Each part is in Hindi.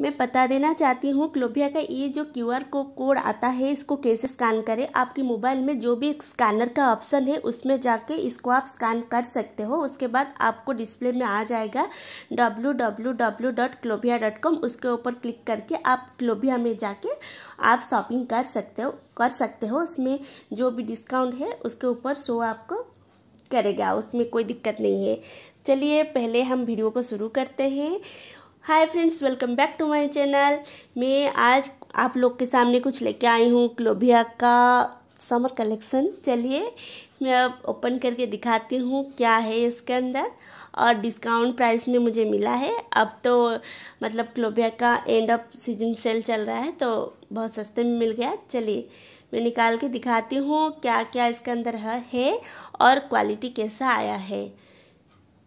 मैं बता देना चाहती हूँ क्लोबिया का ये जो क्यू आर को कोड आता है इसको कैसे स्कैन करें आपके मोबाइल में जो भी स्कैनर का ऑप्शन है उसमें जाके इसको आप स्कैन कर सकते हो उसके बाद आपको डिस्प्ले में आ जाएगा W W W dot clobia dot com उसके ऊपर क्लिक करके आप क्लोबिया में जाके आप शॉपिंग कर सकते हो कर सकते हो उसमें जो भी डिस्काउंट है उसके ऊपर शो आपको करेगा उसमें कोई दिक्कत नहीं है चलिए पहले हम वीडियो को शुरू करते हैं hi friends welcome back to my channel मैं आज आप लोग के सामने कुछ लेके आई हूँ क्लोबिया का समर कलेक्शन चलिए मैं अब ओपन करके दिखाती हूँ क्या है इसके अंदर और डिस्काउंट प्राइस में मुझे मिला है अब तो मतलब क्लोबिया का एंड ऑफ सीजन सेल चल रहा है तो बहुत सस्ते में मिल गया चलिए मैं निकाल के दिखाती हूँ क्या क्या इसके अंदर है और क्वालिटी कैसा आया है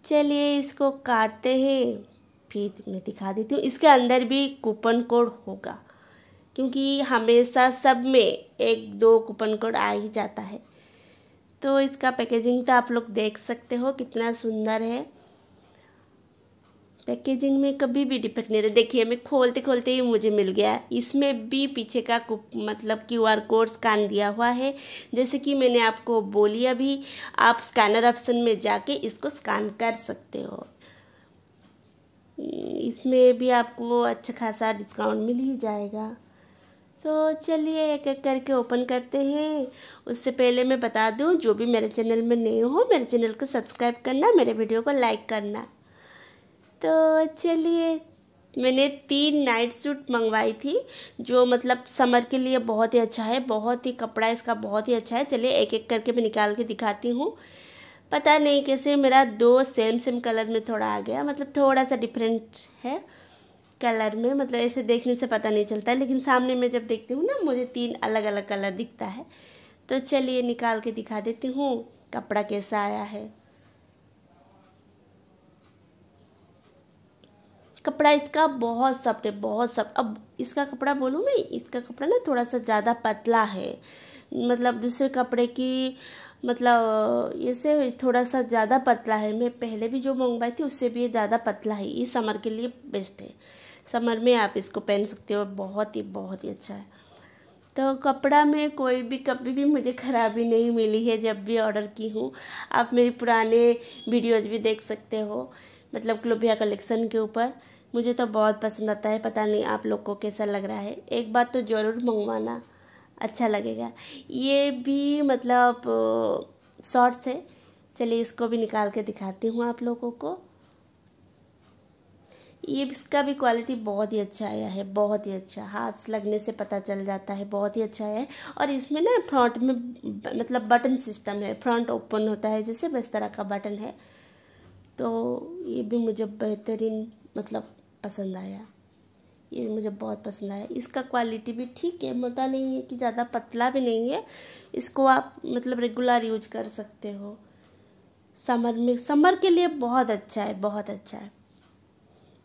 चलिए इसको काटते हैं फिर मैं दिखा देती हूँ इसके अंदर भी कूपन कोड होगा क्योंकि हमेशा सब में एक दो कूपन कोड आ ही जाता है तो इसका पैकेजिंग तो आप लोग देख सकते हो कितना सुंदर है पैकेजिंग में कभी भी डिफेक्ट नहीं रहे देखिए मैं खोलते खोलते ही मुझे मिल गया इसमें भी पीछे का मतलब क्यू आर कोड स्कैन दिया हुआ है जैसे कि मैंने आपको बोली अभी आप स्कैनर ऑप्शन में जाके इसको स्कैन कर सकते हो इसमें भी आपको अच्छा खासा डिस्काउंट मिल ही जाएगा तो चलिए एक एक करके ओपन करते हैं उससे पहले मैं बता दूं जो भी मेरे चैनल में नए हो मेरे चैनल को सब्सक्राइब करना मेरे वीडियो को लाइक करना तो चलिए मैंने तीन नाइट सूट मंगवाई थी जो मतलब समर के लिए बहुत ही अच्छा है बहुत ही कपड़ा इसका बहुत ही अच्छा है चलिए एक एक करके मैं निकाल के दिखाती हूँ पता नहीं कैसे मेरा दो सेम सेम कलर में थोड़ा आ गया मतलब थोड़ा सा डिफरेंट है कलर में मतलब ऐसे देखने से पता नहीं चलता लेकिन सामने में जब देखती हूँ ना मुझे तीन अलग अलग कलर दिखता है तो चलिए निकाल के दिखा देती हूँ कपड़ा कैसा आया है कपड़ा इसका बहुत सॉफ्ट है बहुत सॉफ्ट अब इसका कपड़ा बोलूँ मैं इसका कपड़ा ना थोड़ा सा ज़्यादा पतला है मतलब दूसरे कपड़े की मतलब इससे थोड़ा सा ज़्यादा पतला है मैं पहले भी जो मंगवाई थी उससे भी ये ज़्यादा पतला है ये समर के लिए बेस्ट है समर में आप इसको पहन सकते हो बहुत ही बहुत ही अच्छा है तो कपड़ा में कोई भी कभी भी मुझे खराबी नहीं मिली है जब भी ऑर्डर की हूँ आप मेरी पुराने वीडियोज़ भी देख सकते हो मतलब क्लोबिया कलेक्शन के ऊपर मुझे तो बहुत पसंद आता है पता नहीं आप लोग को कैसा लग रहा है एक बार तो ज़रूर मंगवाना अच्छा लगेगा ये भी मतलब शॉर्ट्स है चलिए इसको भी निकाल के दिखाती हूँ आप लोगों को ये इसका भी क्वालिटी बहुत ही अच्छा आया है बहुत ही अच्छा हाथ लगने से पता चल जाता है बहुत ही अच्छा है और इसमें ना फ्रंट में मतलब बटन सिस्टम है फ्रंट ओपन होता है जैसे बस तरह का बटन है तो ये भी मुझे बेहतरीन मतलब पसंद आया ये मुझे बहुत पसंद आया इसका क्वालिटी भी ठीक है मोटा नहीं है कि ज़्यादा पतला भी नहीं है इसको आप मतलब रेगुलर यूज कर सकते हो समर में समर के लिए बहुत अच्छा है बहुत अच्छा है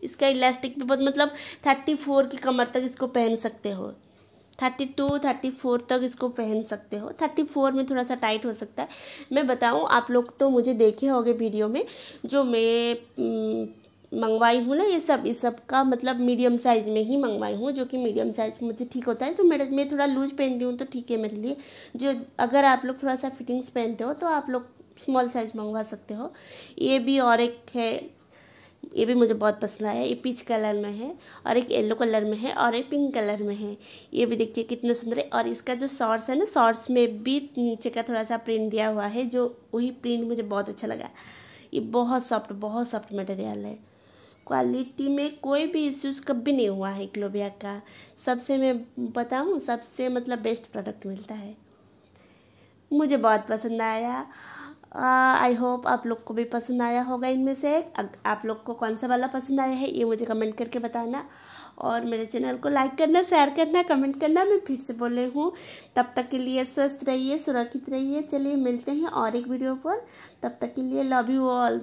इसका इलास्टिक भी बहुत मतलब थर्टी फोर की कमर तक इसको पहन सकते हो थर्टी टू थर्टी फोर तक इसको पहन सकते हो थर्टी फोर में थोड़ा सा टाइट हो सकता है मैं बताऊँ आप लोग तो मुझे देखे होंगे वीडियो में जो मैं मंगवाई हूँ ना ये सब इस सब का मतलब मीडियम साइज़ में ही मंगवाई हूँ जो कि मीडियम साइज़ मुझे ठीक होता है तो मेरे मैं थोड़ा लूज पहनती हूँ तो ठीक है मेरे लिए जो अगर आप लोग थोड़ा सा फिटिंग्स पहनते हो तो आप लोग स्मॉल साइज़ मंगवा सकते हो ये भी और एक है ये भी मुझे बहुत पसंद आया ये पीच कलर में है और एक येलो कलर में है और एक पिंक कलर में है ये भी देखिए कितना सुंदर है और इसका जो शॉर्ट्स है ना शॉर्ट्स में भी नीचे का थोड़ा सा प्रिंट दिया हुआ है जो वही प्रिंट मुझे बहुत अच्छा लगा ये बहुत सॉफ्ट बहुत सॉफ्ट मटेरियल है क्वालिटी में कोई भी इश्यूज़ कभी नहीं हुआ है ग्लोबिया का सबसे मैं बताऊँ सबसे मतलब बेस्ट प्रोडक्ट मिलता है मुझे बहुत पसंद आया आई होप आप लोग को भी पसंद आया होगा इनमें से आप लोग को कौन सा वाला पसंद आया है ये मुझे कमेंट करके बताना और मेरे चैनल को लाइक करना शेयर करना कमेंट करना मैं फिर से बोल रही हूँ तब तक के लिए स्वस्थ रहिए सुरक्षित रहिए चलिए मिलते हैं और एक वीडियो पर तब तक के लिए लव यू ऑल